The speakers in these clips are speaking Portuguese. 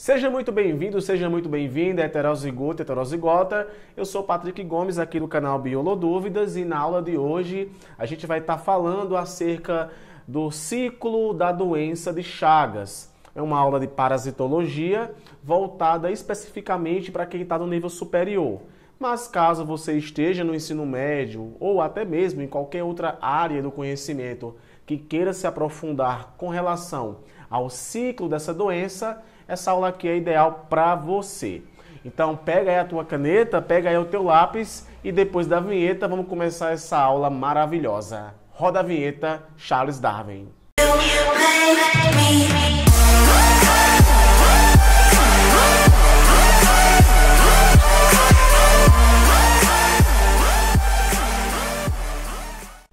Seja muito bem-vindo, seja muito bem-vinda, heterozigota, heterozigota. Eu sou Patrick Gomes aqui no canal Biolo Dúvidas e na aula de hoje a gente vai estar tá falando acerca do ciclo da doença de Chagas. É uma aula de parasitologia voltada especificamente para quem está no nível superior. Mas caso você esteja no ensino médio ou até mesmo em qualquer outra área do conhecimento que queira se aprofundar com relação ao ciclo dessa doença, essa aula aqui é ideal para você. Então pega aí a tua caneta, pega aí o teu lápis e depois da vinheta vamos começar essa aula maravilhosa. Roda a vinheta, Charles Darwin.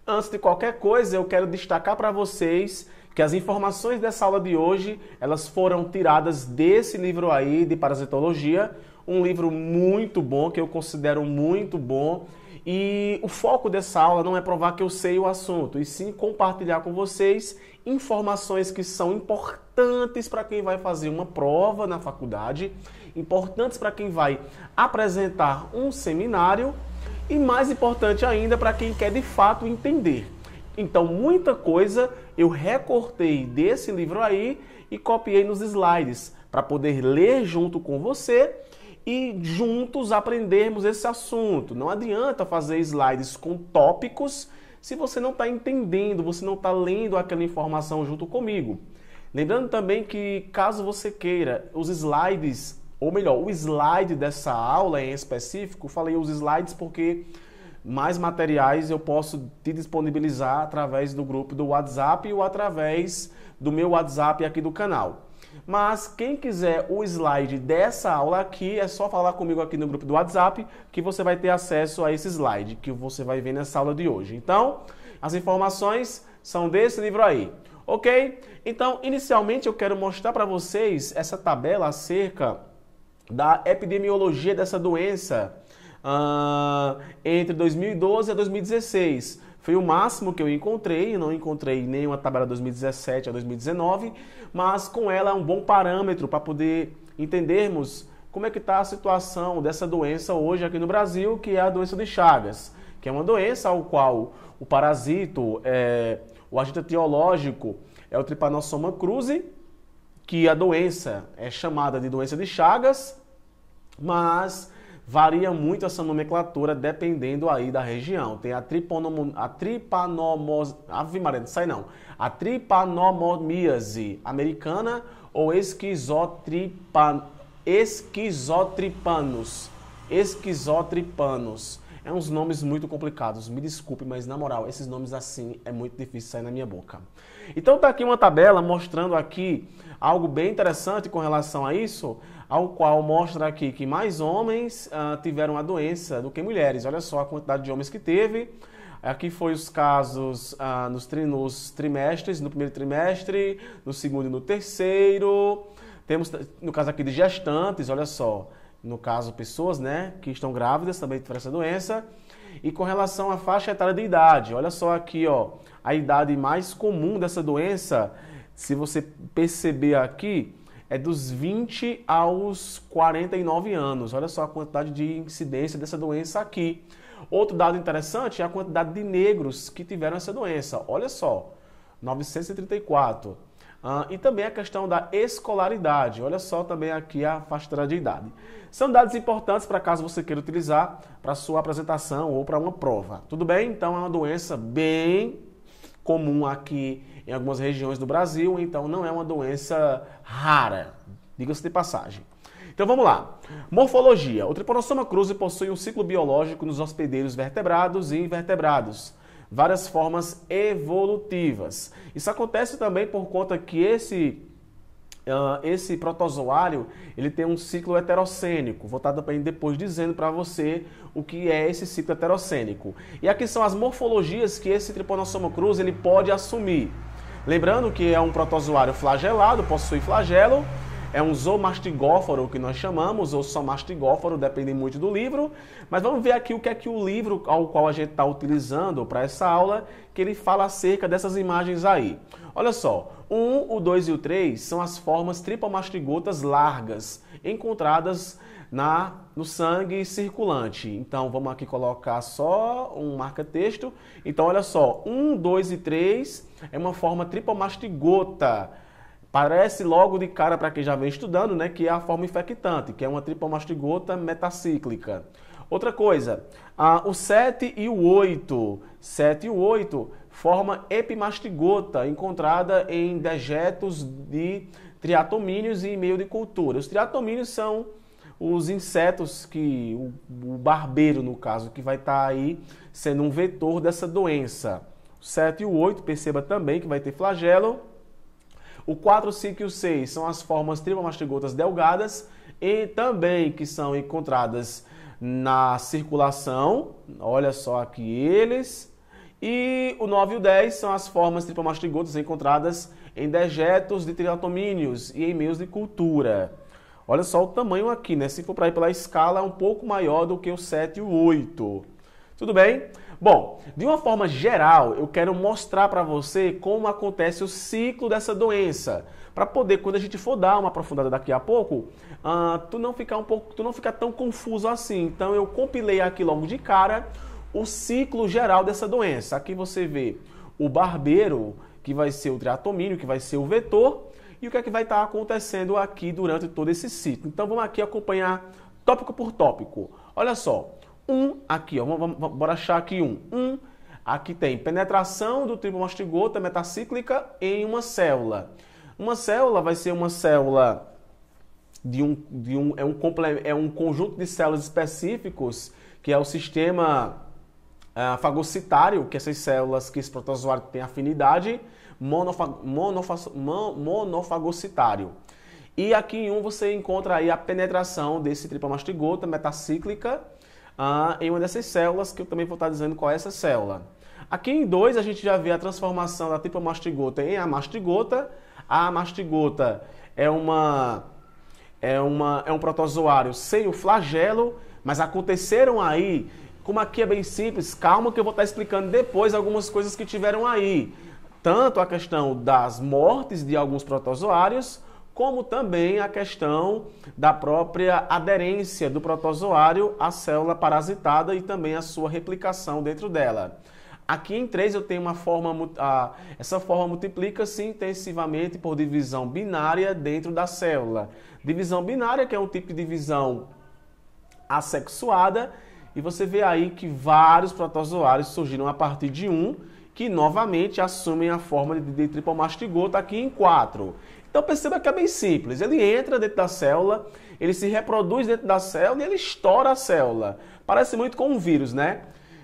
Antes de qualquer coisa, eu quero destacar para vocês porque as informações dessa aula de hoje, elas foram tiradas desse livro aí de parasitologia, um livro muito bom que eu considero muito bom. E o foco dessa aula não é provar que eu sei o assunto, e sim compartilhar com vocês informações que são importantes para quem vai fazer uma prova na faculdade, importantes para quem vai apresentar um seminário e mais importante ainda para quem quer de fato entender. Então, muita coisa eu recortei desse livro aí e copiei nos slides para poder ler junto com você e juntos aprendermos esse assunto. Não adianta fazer slides com tópicos se você não está entendendo, você não está lendo aquela informação junto comigo. Lembrando também que, caso você queira, os slides, ou melhor, o slide dessa aula em específico, falei os slides porque mais materiais eu posso te disponibilizar através do grupo do WhatsApp ou através do meu WhatsApp aqui do canal. Mas quem quiser o slide dessa aula aqui, é só falar comigo aqui no grupo do WhatsApp que você vai ter acesso a esse slide que você vai ver nessa aula de hoje. Então, as informações são desse livro aí. Ok? Então, inicialmente eu quero mostrar para vocês essa tabela acerca da epidemiologia dessa doença Uh, entre 2012 a 2016 foi o máximo que eu encontrei, não encontrei nenhuma tabela 2017 a 2019, mas com ela é um bom parâmetro para poder entendermos como é que está a situação dessa doença hoje aqui no Brasil, que é a doença de Chagas, que é uma doença ao qual o parasito, é, o agente etiológico é o Trypanosoma cruzi, que a doença é chamada de doença de Chagas, mas varia muito essa nomenclatura dependendo aí da região. Tem a, triponom... a tripanomos... Ave Maria, não sai não. A tripanomomíase americana ou esquizotripan... esquizotripanos. Esquizotripanos. É uns nomes muito complicados, me desculpe, mas na moral, esses nomes assim é muito difícil sair na minha boca. Então tá aqui uma tabela mostrando aqui algo bem interessante com relação a isso, ao qual mostra aqui que mais homens ah, tiveram a doença do que mulheres. Olha só a quantidade de homens que teve. Aqui foi os casos ah, nos, tri, nos trimestres, no primeiro trimestre, no segundo e no terceiro. Temos, no caso aqui de gestantes, olha só, no caso pessoas né, que estão grávidas também tiveram essa doença. E com relação à faixa etária de idade, olha só aqui, ó, a idade mais comum dessa doença, se você perceber aqui, é dos 20 aos 49 anos. Olha só a quantidade de incidência dessa doença aqui. Outro dado interessante é a quantidade de negros que tiveram essa doença. Olha só, 934. Ah, e também a questão da escolaridade. Olha só também aqui a faixa de idade. São dados importantes para caso você queira utilizar para sua apresentação ou para uma prova. Tudo bem? Então é uma doença bem comum aqui em algumas regiões do Brasil, então não é uma doença rara, diga-se de passagem. Então vamos lá. Morfologia. O Trypanosoma cruzi possui um ciclo biológico nos hospedeiros vertebrados e invertebrados. Várias formas evolutivas. Isso acontece também por conta que esse ah, esse protozoário ele tem um ciclo heterocênico. Vou estar também depois dizendo para você o que é esse ciclo heterocênico. E aqui são as morfologias que esse Trypanosoma cruz ele pode assumir. Lembrando que é um protozoário flagelado, possui flagelo, é um zoomastigóforo que nós chamamos, ou só mastigóforo, depende muito do livro. Mas vamos ver aqui o que é que o livro ao qual a gente está utilizando para essa aula, que ele fala acerca dessas imagens aí. Olha só, o 1, o 2 e o 3 são as formas tripomastigotas largas, encontradas na, no sangue circulante. Então, vamos aqui colocar só um marca-texto. Então, olha só, 1, 2 e 3 é uma forma tripomastigota Parece logo de cara para quem já vem estudando, né, que é a forma infectante, que é uma tripomastigota metacíclica. Outra coisa, ah, o 7 e o 8. 7 e o 8 forma epimastigota, encontrada em dejetos de triatomíneos e meio de cultura. Os triatomíneos são os insetos que o, o barbeiro, no caso, que vai estar tá aí sendo um vetor dessa doença. O 7 e o 8, perceba também que vai ter flagelo o 4, 5 e o 6 são as formas tribomastigotas delgadas e também que são encontradas na circulação. Olha só aqui eles. E o 9 e o 10 são as formas tripomastigotas encontradas em dejetos de triatomínios e em meios de cultura. Olha só o tamanho aqui, né? Se for para ir pela escala, é um pouco maior do que o 7 e o 8. Tudo bem? Bom, de uma forma geral, eu quero mostrar para você como acontece o ciclo dessa doença, para poder quando a gente for dar uma aprofundada daqui a pouco, uh, tu não ficar um pouco, tu não ficar tão confuso assim. Então eu compilei aqui logo de cara o ciclo geral dessa doença. Aqui você vê o barbeiro, que vai ser o triatomínio, que vai ser o vetor, e o que é que vai estar tá acontecendo aqui durante todo esse ciclo. Então vamos aqui acompanhar tópico por tópico. Olha só, um aqui, ó. Vamos, vamos, bora achar aqui um. Um. Aqui tem penetração do triplo mastigota metacíclica tá em uma célula. Uma célula vai ser uma célula de um, de um, é, um é um conjunto de células específicos que é o sistema uh, fagocitário, que essas células que esse protozoário tem afinidade, monofag, monofag, monofagocitário. E aqui em um você encontra aí a penetração desse tripa mastigota metacíclica tá ah, em uma dessas células, que eu também vou estar dizendo qual é essa célula. Aqui em 2 a gente já vê a transformação da tripomastigota em amastigota. A amastigota é uma é uma é um protozoário sem o flagelo, mas aconteceram aí, como aqui é bem simples, calma que eu vou estar explicando depois algumas coisas que tiveram aí. Tanto a questão das mortes de alguns protozoários, como também a questão da própria aderência do protozoário à célula parasitada e também a sua replicação dentro dela. Aqui em 3 eu tenho uma forma, essa forma multiplica-se intensivamente por divisão binária dentro da célula. Divisão binária, que é um tipo de divisão assexuada, e você vê aí que vários protozoários surgiram a partir de um, que novamente assumem a forma de, tripomastigoto aqui em 4. Então perceba que é bem simples. Ele entra dentro da célula, ele se reproduz dentro da célula e ele estoura a célula. Parece muito com um vírus, né?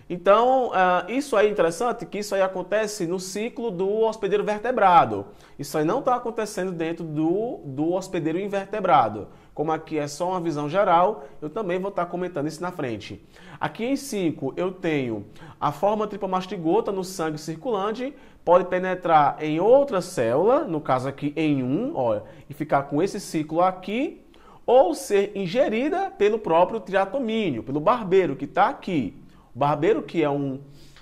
Então, ah, isso aí é interessante, que isso aí acontece no ciclo do hospedeiro vertebrado. Isso aí não está acontecendo dentro do, do hospedeiro invertebrado como aqui é só uma visão geral, eu também vou estar comentando isso na frente. Aqui em 5 eu tenho a forma tripomastigota no sangue circulante, pode penetrar em outra célula, no caso aqui em 1, um, e ficar com esse ciclo aqui, ou ser ingerida pelo próprio triatomínio, pelo barbeiro que está aqui. O barbeiro que é um,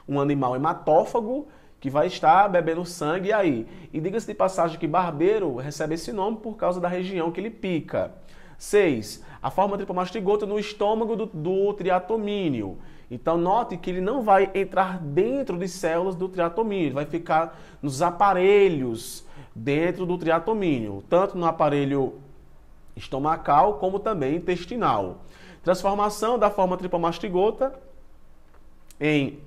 um animal hematófago, que vai estar bebendo sangue aí. E diga-se de passagem que barbeiro recebe esse nome por causa da região que ele pica. 6. A forma tripomastigota no estômago do, do triatomínio. Então, note que ele não vai entrar dentro de células do triatomínio, vai ficar nos aparelhos dentro do triatomínio, tanto no aparelho estomacal como também intestinal. Transformação da forma tripomastigota em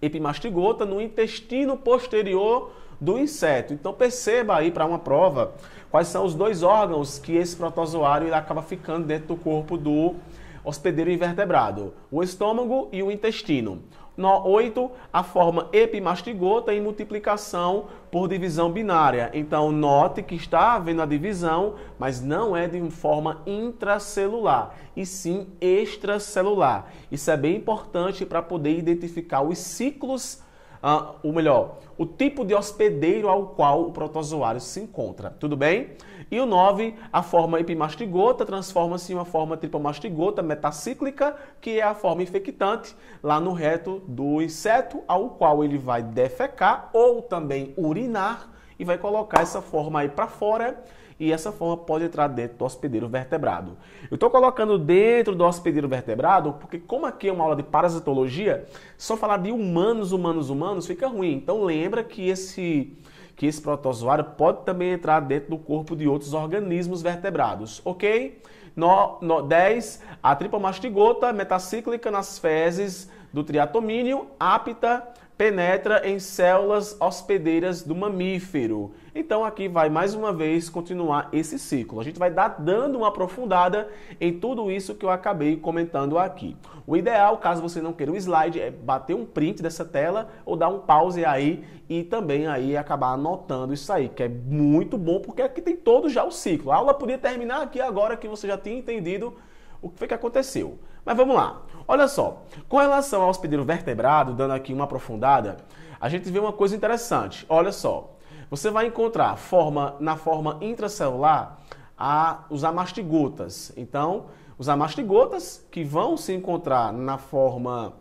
epimastigota no intestino posterior do inseto. Então, perceba aí para uma prova Quais são os dois órgãos que esse protozoário acaba ficando dentro do corpo do hospedeiro invertebrado? O estômago e o intestino. No 8, a forma epimastigota em multiplicação por divisão binária. Então, note que está havendo a divisão, mas não é de forma intracelular, e sim extracelular. Isso é bem importante para poder identificar os ciclos ah, ou melhor, o tipo de hospedeiro ao qual o protozoário se encontra. Tudo bem? E o 9, a forma epimastigota transforma-se em uma forma tripomastigota metacíclica, que é a forma infectante lá no reto do inseto, ao qual ele vai defecar ou também urinar e vai colocar essa forma aí para fora e essa forma pode entrar dentro do hospedeiro vertebrado. Eu estou colocando dentro do hospedeiro vertebrado porque, como aqui é uma aula de parasitologia, só falar de humanos, humanos, humanos fica ruim. Então, lembra que esse que esse protozoário pode também entrar dentro do corpo de outros organismos vertebrados, ok? No, no 10, a tripa mastigota metacíclica nas fezes do triatomínio, apta penetra em células hospedeiras do mamífero. Então aqui vai mais uma vez continuar esse ciclo. A gente vai dar dando uma aprofundada em tudo isso que eu acabei comentando aqui. O ideal, caso você não queira o slide, é bater um print dessa tela ou dar um pause aí e também aí acabar anotando isso aí, que é muito bom porque aqui tem todo já o ciclo. A aula podia terminar aqui agora que você já tinha entendido o que foi que aconteceu. Mas vamos lá. Olha só, com relação ao hospedeiro vertebrado, dando aqui uma aprofundada, a gente vê uma coisa interessante. Olha só, você vai encontrar forma na forma intracelular a, os amastigotas. Então, os amastigotas que vão se encontrar na forma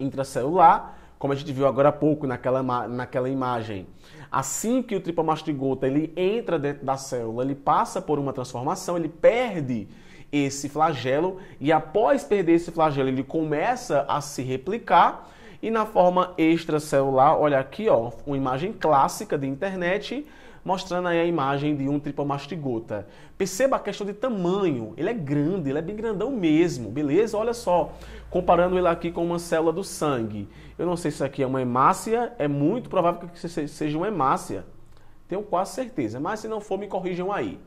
intracelular, como a gente viu agora há pouco naquela, naquela imagem. Assim que o tripomastigota ele entra dentro da célula, ele passa por uma transformação, ele perde esse flagelo e após perder esse flagelo ele começa a se replicar e na forma extracelular, olha aqui, ó, uma imagem clássica de internet mostrando aí a imagem de um tripomastigota. Perceba a questão de tamanho, ele é grande, ele é bem grandão mesmo, beleza? Olha só, comparando ele aqui com uma célula do sangue. Eu não sei se aqui é uma hemácia, é muito provável que seja uma hemácia, tenho quase certeza, mas se não for, me corrijam aí.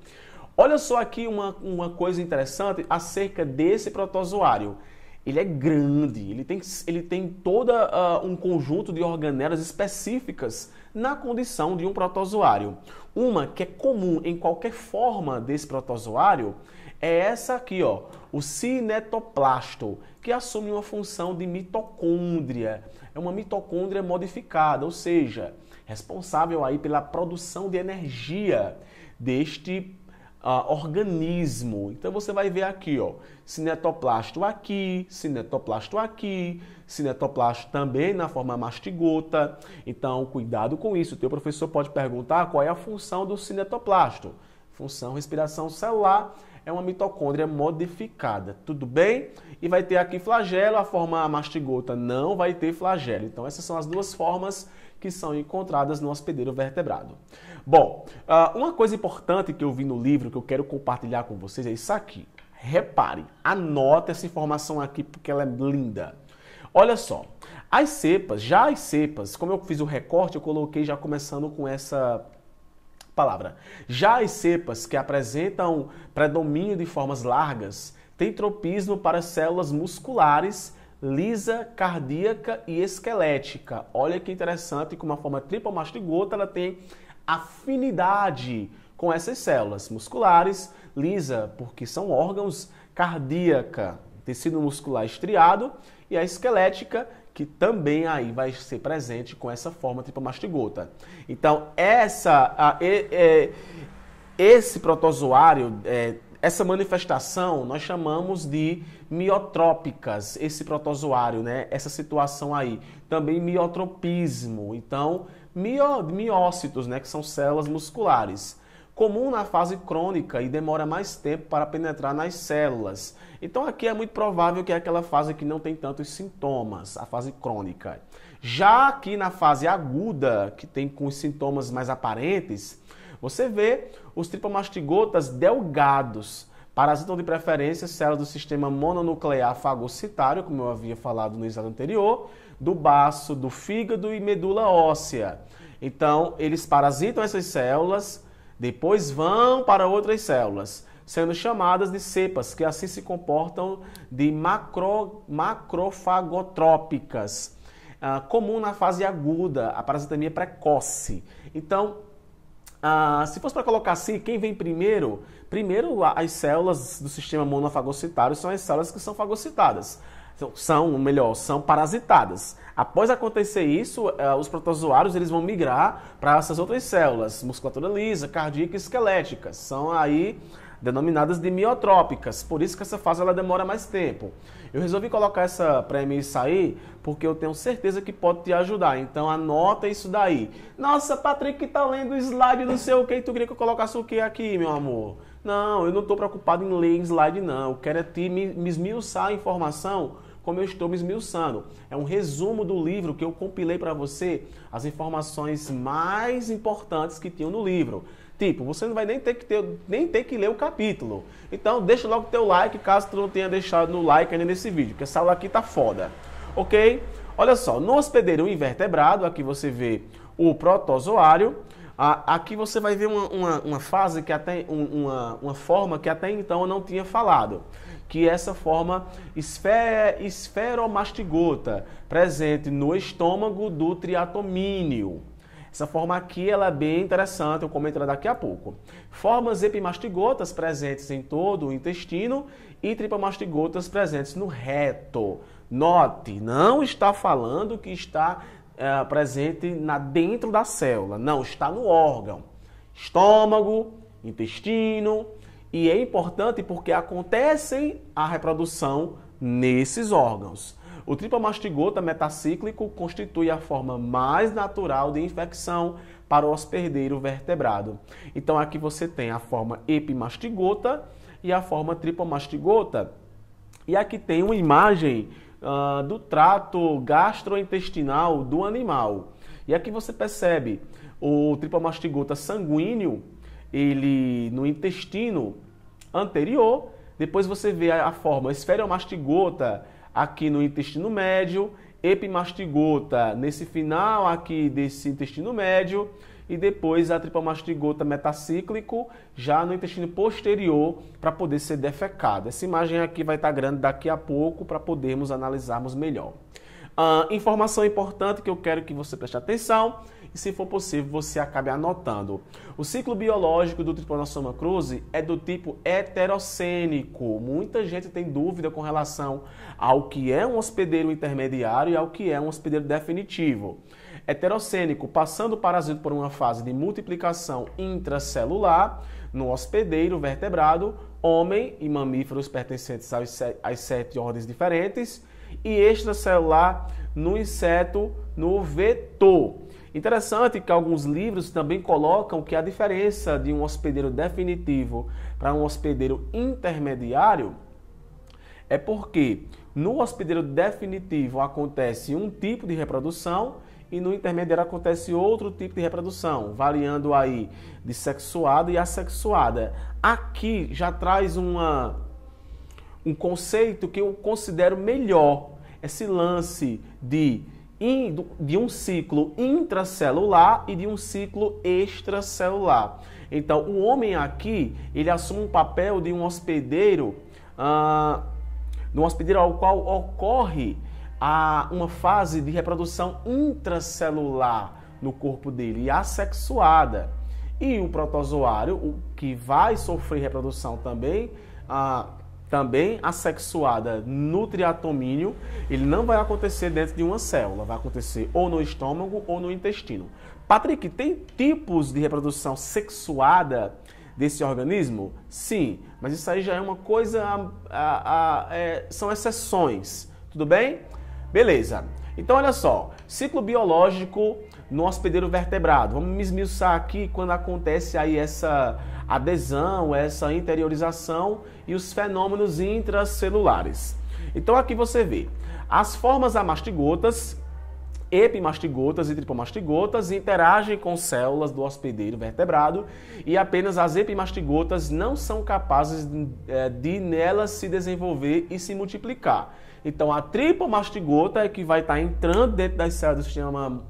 Olha só aqui uma, uma coisa interessante acerca desse protozoário. Ele é grande, ele tem, ele tem todo uh, ah, um conjunto de organelas específicas na condição de um protozoário. Uma que é comum em qualquer forma desse protozoário é essa aqui, ó, o cinetoplasto, que assume uma função de mitocôndria. É uma mitocôndria modificada, ou seja, responsável aí pela produção de energia deste uh, organismo. Então você vai ver aqui, ó, cinetoplasto aqui, cinetoplasto aqui, cinetoplasto também na forma mastigota. Então cuidado com isso. O teu professor pode perguntar qual é a função do cinetoplasto. Função respiração celular é uma mitocôndria modificada, tudo bem? E vai ter aqui flagelo, a forma mastigota não vai ter flagelo. Então essas são as duas formas que são encontradas no hospedeiro vertebrado. Bom, ah, uma coisa importante que eu vi no livro que eu quero compartilhar com vocês é isso aqui. Repare, anota essa informação aqui porque ela é linda. Olha só, as cepas, já as cepas, como eu fiz o recorte, eu coloquei já começando com essa palavra. Já as cepas que apresentam predomínio de formas largas têm tropismo para células musculares lisa, cardíaca e esquelética. Olha que interessante como a forma tripomastigota ela tem afinidade com essas células musculares, lisa, porque são órgãos cardíaca, tecido muscular estriado, e a esquelética, que também aí vai ser presente com essa forma tripomastigota. Então, essa, a, esse protozoário é, essa manifestação nós chamamos de miotrópicas, esse protozoário, né? Essa situação aí. Também miotropismo, então mio, miócitos, né? Que são células musculares. Comum na fase crônica e demora mais tempo para penetrar nas células. Então aqui é muito provável que é aquela fase que não tem tantos sintomas, a fase crônica. Já aqui na fase aguda, que tem com os sintomas mais aparentes, você vê os tripomastigotas delgados, parasitam de preferência células do sistema mononuclear fagocitário, como eu havia falado no exame anterior, do baço, do fígado e medula óssea. Então, eles parasitam essas células, depois vão para outras células, sendo chamadas de cepas, que assim se comportam de macro, macrofagotrópicas, ah, comum na fase aguda, a parasitemia precoce. Então, ah, se fosse para colocar assim, quem vem primeiro? Primeiro, as células do sistema monofagocitário são as células que são fagocitadas. Então, são, melhor, são parasitadas. Após acontecer isso, eh, os protozoários eles vão migrar para essas outras células, musculatura lisa, cardíaca e esquelética. São aí denominadas de miotrópicas, por isso que essa fase ela demora mais tempo. Eu resolvi colocar essa premissa aí porque eu tenho certeza que pode te ajudar, então anota isso daí. Nossa, Patrick, tá lendo slide do seu que tu queria que eu colocasse o que aqui, meu amor? Não, eu não estou preocupado em ler slide, não. Eu quero é te, me esmiuçar a informação como eu estou me esmiuçando. É um resumo do livro que eu compilei para você as informações mais importantes que tinham no livro. Tipo, você não vai nem ter que ter, nem ter que ler o capítulo. Então, deixa logo teu like, caso tu não tenha deixado no like ainda nesse vídeo, que essa aula aqui tá foda. OK? Olha só, no hospedeiro invertebrado, aqui você vê o protozoário. Aqui você vai ver uma, uma, uma fase que até uma, uma forma que até então eu não tinha falado, que é essa forma esfer, esferomastigota, presente no estômago do triatomínio. Essa forma aqui ela é bem interessante, eu comento ela daqui a pouco. Formas epimastigotas presentes em todo o intestino e tripomastigotas presentes no reto. Note, não está falando que está eh, presente na, dentro da célula, não, está no órgão. Estômago, intestino, e é importante porque acontecem a reprodução nesses órgãos. O tripomastigota metacíclico constitui a forma mais natural de infecção para o hospedeiro vertebrado. Então aqui você tem a forma epimastigota e a forma tripomastigota. E aqui tem uma imagem uh, do trato gastrointestinal do animal. E aqui você percebe o tripomastigota sanguíneo, ele no intestino anterior. Depois você vê a forma esferomastigota aqui no intestino médio, epimastigota nesse final aqui desse intestino médio e depois a tripomastigota metacíclico já no intestino posterior para poder ser defecado. Essa imagem aqui vai estar tá grande daqui a pouco para podermos analisarmos melhor. Uh, informação importante que eu quero que você preste atenção e, se for possível, você acabe anotando. O ciclo biológico do Trypanosoma cruzi é do tipo heterocênico. Muita gente tem dúvida com relação ao que é um hospedeiro intermediário e ao que é um hospedeiro definitivo heterocênico, passando o parasito por uma fase de multiplicação intracelular no hospedeiro vertebrado, homem e mamíferos pertencentes às sete ordens diferentes, e extracelular no inseto no vetor. Interessante que alguns livros também colocam que a diferença de um hospedeiro definitivo para um hospedeiro intermediário é porque no hospedeiro definitivo acontece um tipo de reprodução e no intermediário acontece outro tipo de reprodução, variando aí de sexuada e assexuada. Aqui já traz uma, um conceito que eu considero melhor, esse lance de de um ciclo intracelular e de um ciclo extracelular. Então, o homem aqui, ele assume um papel de um hospedeiro, ah, de um hospedeiro ao qual ocorre a, ah, uma fase de reprodução intracelular no corpo dele, assexuada. E o protozoário, o que vai sofrer reprodução também, ah, também assexuada no triatomínio, ele não vai acontecer dentro de uma célula, vai acontecer ou no estômago ou no intestino. Patrick, tem tipos de reprodução sexuada desse organismo? Sim, mas isso aí já é uma coisa. A, a, a, é, são exceções, tudo bem? Beleza. Então, olha só: ciclo biológico no hospedeiro vertebrado. Vamos esmiuçar aqui quando acontece aí essa adesão, essa interiorização e os fenômenos intracelulares. Então aqui você vê as formas amastigotas, epimastigotas e tripomastigotas interagem com células do hospedeiro vertebrado e apenas as epimastigotas não são capazes de, eh, de nelas se desenvolver e se multiplicar. Então a tripomastigota é que vai estar tá entrando dentro das células do sistema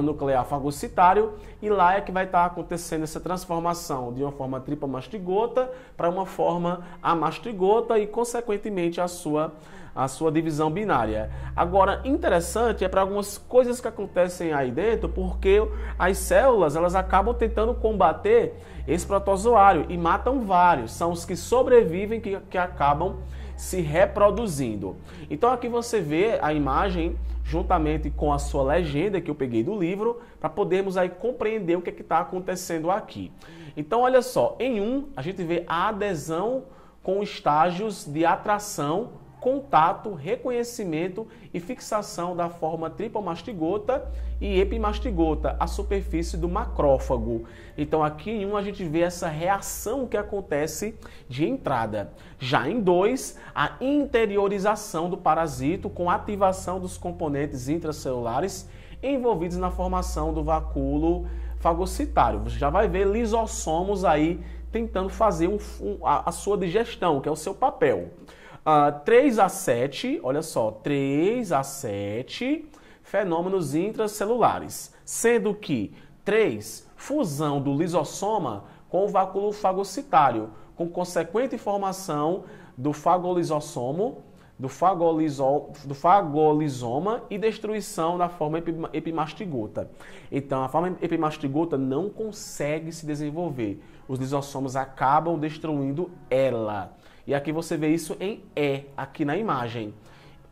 nuclear fagocitário, e lá é que vai estar acontecendo essa transformação de uma forma tripa mastigota para uma forma amastigota e, consequentemente, a sua a sua divisão binária. Agora, interessante é para algumas coisas que acontecem aí dentro, porque as células elas acabam tentando combater esse protozoário e matam vários. São os que sobrevivem que, que acabam se reproduzindo. Então aqui você vê a imagem juntamente com a sua legenda que eu peguei do livro para podermos aí compreender o que é está acontecendo aqui. Então olha só, em um a gente vê a adesão com estágios de atração contato, reconhecimento e fixação da forma tripomastigota e epimastigota, a superfície do macrófago. Então aqui em 1 um, a gente vê essa reação que acontece de entrada. Já em 2, a interiorização do parasito com ativação dos componentes intracelulares envolvidos na formação do vacúolo fagocitário. Você já vai ver lisossomos aí tentando fazer um, um, a, a, sua digestão, que é o seu papel. Uh, ah, 3 a 7, olha só, 3 a 7 fenômenos intracelulares, sendo que 3. Fusão do lisossoma com o vácuo fagocitário, com consequente formação do fagolisossomo, do, fagolisol, do fagolisoma e destruição da forma epimastigota. Então, a forma epimastigota não consegue se desenvolver. Os lisossomos acabam destruindo ela. E aqui você vê isso em E, aqui na imagem.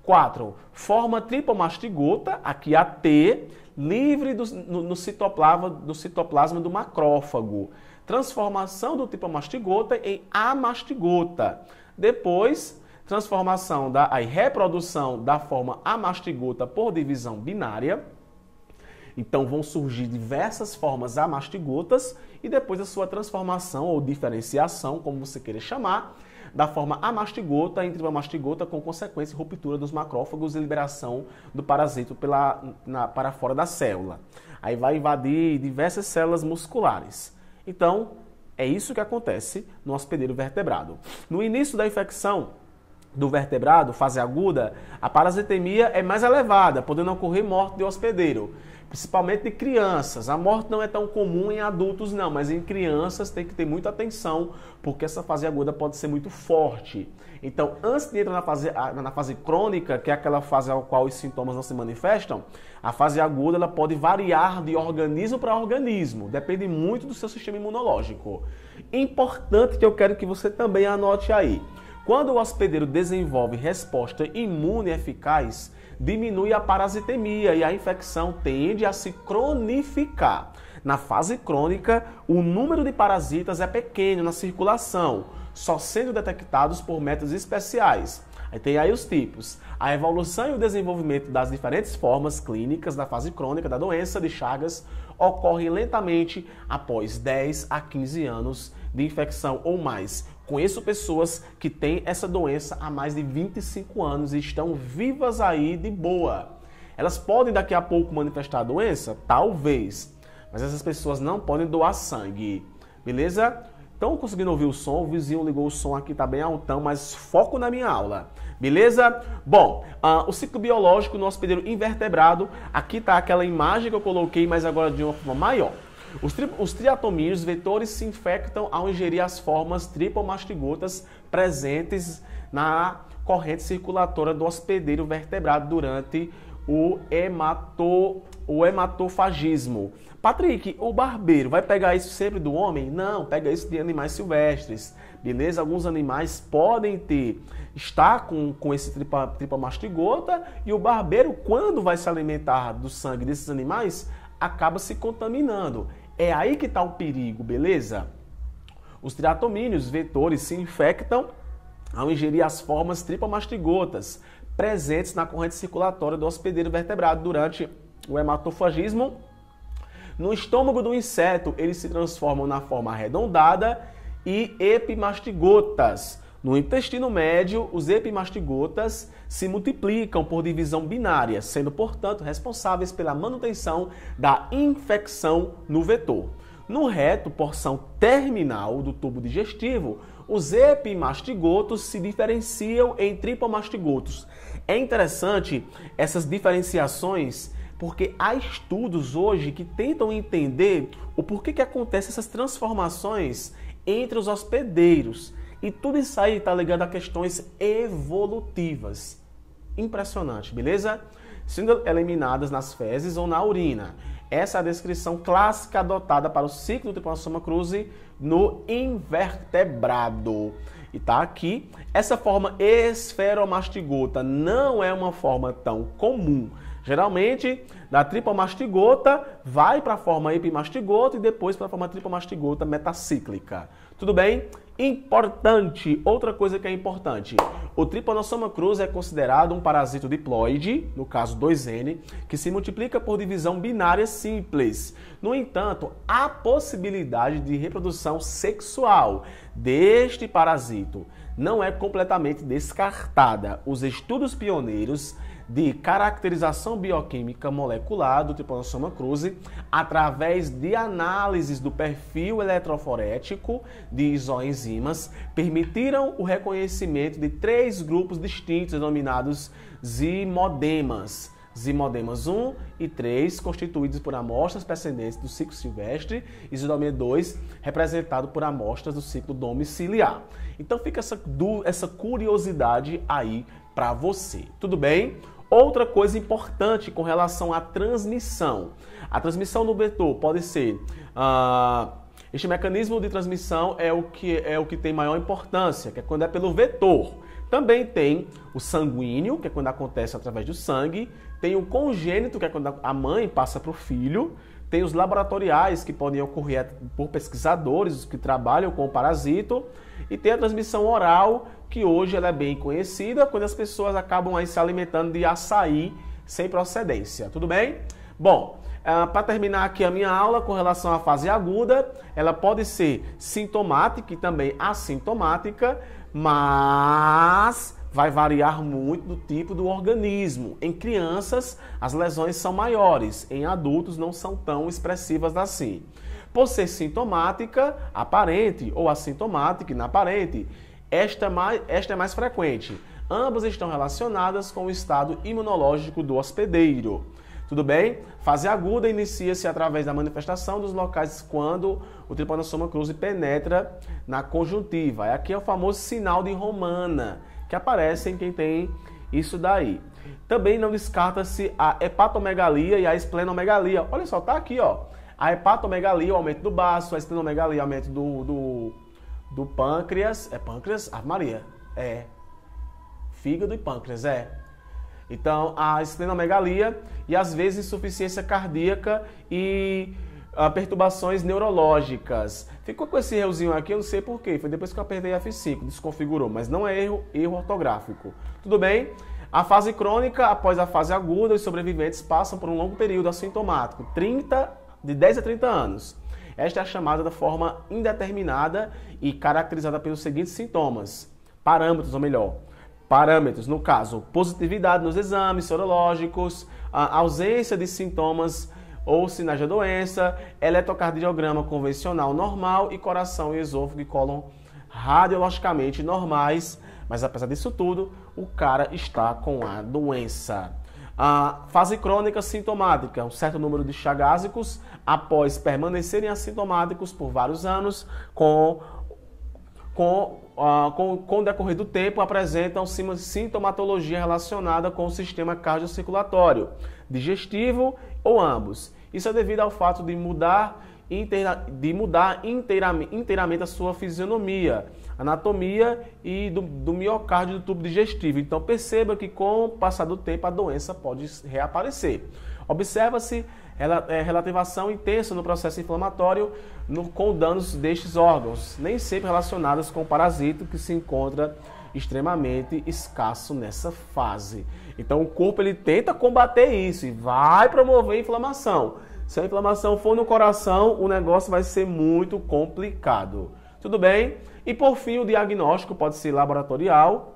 4. Forma tripomastigota, aqui a T, livre do, no, no, citoplasma, do citoplasma do macrófago. Transformação do tipo amastigota em amastigota. Depois, transformação da a reprodução da forma amastigota por divisão binária. Então vão surgir diversas formas amastigotas e depois a sua transformação ou diferenciação, como você queira chamar, da forma amastigota, entre uma amastigota, com consequência ruptura dos macrófagos e liberação do parasito pela, na, para fora da célula. Aí vai invadir diversas células musculares. Então, é isso que acontece no hospedeiro vertebrado. No início da infecção, do vertebrado, fase aguda, a parasitemia é mais elevada, podendo ocorrer morte de hospedeiro principalmente de crianças. A morte não é tão comum em adultos, não, mas em crianças tem que ter muita atenção, porque essa fase aguda pode ser muito forte. Então, antes de entrar na fase, na fase crônica, que é aquela fase ao qual os sintomas não se manifestam, a fase aguda ela pode variar de organismo para organismo, depende muito do seu sistema imunológico. Importante que eu quero que você também anote aí. Quando o hospedeiro desenvolve resposta imune eficaz, diminui a parasitemia e a infecção tende a se cronificar. Na fase crônica, o número de parasitas é pequeno na circulação, só sendo detectados por métodos especiais. Aí tem aí os tipos. A evolução e o desenvolvimento das diferentes formas clínicas da fase crônica da doença de Chagas ocorre lentamente após 10 a 15 anos de infecção ou mais, Conheço pessoas que têm essa doença há mais de 25 anos e estão vivas aí de boa. Elas podem daqui a pouco manifestar a doença? Talvez. Mas essas pessoas não podem doar sangue. Beleza? Estão conseguindo ouvir o som? O vizinho ligou o som aqui, tá bem altão, mas foco na minha aula. Beleza? Bom, uh, o ciclo biológico, nosso hospedeiro invertebrado, aqui tá aquela imagem que eu coloquei, mas agora de uma forma maior. Os, tri os vetores se infectam ao ingerir as formas tripomastigotas presentes na corrente circulatória do hospedeiro vertebrado durante o, hemato, o hematofagismo. Patrick, o barbeiro vai pegar isso sempre do homem? Não, pega isso de animais silvestres, beleza? Alguns animais podem ter, estar com, com esse tripa, tripa mastigota e o barbeiro, quando vai se alimentar do sangue desses animais, acaba se contaminando. É aí que está o perigo, beleza? Os triatomínios, vetores se infectam ao ingerir as formas tripamastigotas presentes na corrente circulatória do hospedeiro vertebrado durante o hematofagismo. No estômago do inseto, eles se transformam na forma arredondada e epimastigotas. No intestino médio, os epimastigotas se multiplicam por divisão binária, sendo, portanto, responsáveis pela manutenção da infecção no vetor. No reto, porção terminal do tubo digestivo, os epimastigotos se diferenciam em tripomastigotos. É interessante essas diferenciações porque há estudos hoje que tentam entender o porquê que acontecem essas transformações entre os hospedeiros. E tudo isso aí está ligado a questões evolutivas. Impressionante, beleza? Sendo eliminadas nas fezes ou na urina. Essa é a descrição clássica adotada para o ciclo de Poissoma cruzi no invertebrado. E tá aqui. Essa forma esferomastigota não é uma forma tão comum. Geralmente, da tripomastigota vai para a forma epimastigota e depois para a forma tripomastigota metacíclica. Tudo bem? Importante, outra coisa que é importante. O tripanossoma cruz é considerado um parasito diploide, no caso 2N, que se multiplica por divisão binária simples. No entanto, há possibilidade de reprodução sexual deste parasito. Não é completamente descartada. Os estudos pioneiros de caracterização bioquímica molecular do tripanossoma cruzi através de análises do perfil eletroforético de isoenzimas permitiram o reconhecimento de três grupos distintos denominados zimodemas. Zimodemas 1 e 3, constituídos por amostras precedentes do ciclo silvestre, e Zidomia 2, representado por amostras do ciclo domiciliar. Então fica essa, essa curiosidade aí para você. Tudo bem? Outra coisa importante com relação à transmissão. A transmissão do vetor pode ser. Uh, este mecanismo de transmissão é o, que, é o que tem maior importância, que é quando é pelo vetor. Também tem o sanguíneo, que é quando acontece através do sangue, tem o congênito, que é quando a mãe passa para o filho, tem os laboratoriais que podem ocorrer por pesquisadores que trabalham com o parasito e tem a transmissão oral que hoje ela é bem conhecida quando as pessoas acabam aí se alimentando de açaí sem procedência, tudo bem? Bom, ah, para terminar aqui a minha aula com relação à fase aguda, ela pode ser sintomática e também assintomática, mas vai variar muito do tipo do organismo. Em crianças, as lesões são maiores, em adultos, não são tão expressivas assim. Por ser sintomática, aparente ou assintomática, inaparente, esta é mais, esta é mais frequente. Ambas estão relacionadas com o estado imunológico do hospedeiro. Tudo bem? Fase aguda inicia-se através da manifestação dos locais quando o trypanosoma cruzi penetra na conjuntiva. É aqui é o famoso sinal de Romana, que aparecem quem tem isso daí. Também não descarta-se a hepatomegalia e a esplenomegalia. Olha só, tá aqui, ó. A hepatomegalia, o aumento do baço, a esplenomegalia, o aumento do, do, do pâncreas. É pâncreas? A Maria. É. Fígado e pâncreas, é. Então, a esplenomegalia e às vezes insuficiência cardíaca e uh, perturbações neurológicas. Ficou com esse errozinho aqui, eu não sei porquê. Foi depois que eu apertei F5, desconfigurou, mas não é erro, erro ortográfico. Tudo bem? A fase crônica, após a fase aguda, os sobreviventes passam por um longo período assintomático, 30, de 10 a 30 anos. Esta é chamada da forma indeterminada e caracterizada pelos seguintes sintomas, parâmetros, ou melhor, parâmetros, no caso, positividade nos exames sorológicos, ah, ausência de sintomas ou sinais de doença, eletrocardiograma convencional normal e coração, esôfago e cólon radiologicamente normais, mas apesar disso tudo, o cara está com a doença. A fase crônica sintomática, um certo número de chagásicos, após permanecerem assintomáticos por vários anos, com, com, uh, com, com o decorrer do tempo, apresentam sintomatologia relacionada com o sistema cardiocirculatório, digestivo ou ambos. Isso é devido ao fato de mudar, de mudar inteiramente, inteiramente a sua fisionomia, anatomia e do, do miocárdio do tubo digestivo. Então perceba que com o passar do tempo a doença pode reaparecer. Observa-se é, relativação intensa no processo inflamatório no, com danos destes órgãos, nem sempre relacionados com o parasito que se encontra extremamente escasso nessa fase. Então o corpo ele tenta combater isso e vai promover inflamação. Se a inflamação for no coração, o negócio vai ser muito complicado. Tudo bem? E por fim, o diagnóstico pode ser laboratorial.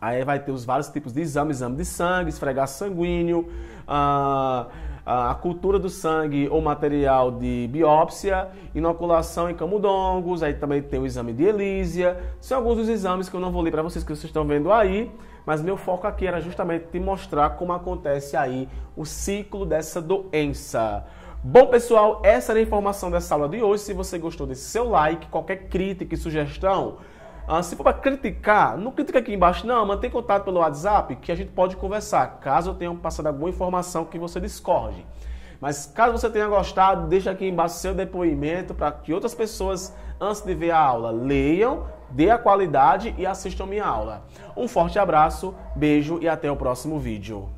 Aí vai ter os vários tipos de exame, exame de sangue, esfregar sanguíneo, a, ah, ah, a cultura do sangue ou material de biópsia, inoculação em camundongos, aí também tem o exame de Elísia. São alguns dos exames que eu não vou ler para vocês que vocês estão vendo aí. Mas meu foco aqui era justamente te mostrar como acontece aí o ciclo dessa doença. Bom, pessoal, essa era a informação dessa aula de hoje. Se você gostou, desse seu like. Qualquer crítica e sugestão, ah, se for para criticar, não critica aqui embaixo, não. Mantém contato pelo WhatsApp que a gente pode conversar, caso eu tenha passado alguma informação que você discorde. Mas caso você tenha gostado, deixa aqui embaixo seu depoimento para que outras pessoas, antes de ver a aula, leiam dê a qualidade e assistam minha aula. Um forte abraço, beijo e até o próximo vídeo.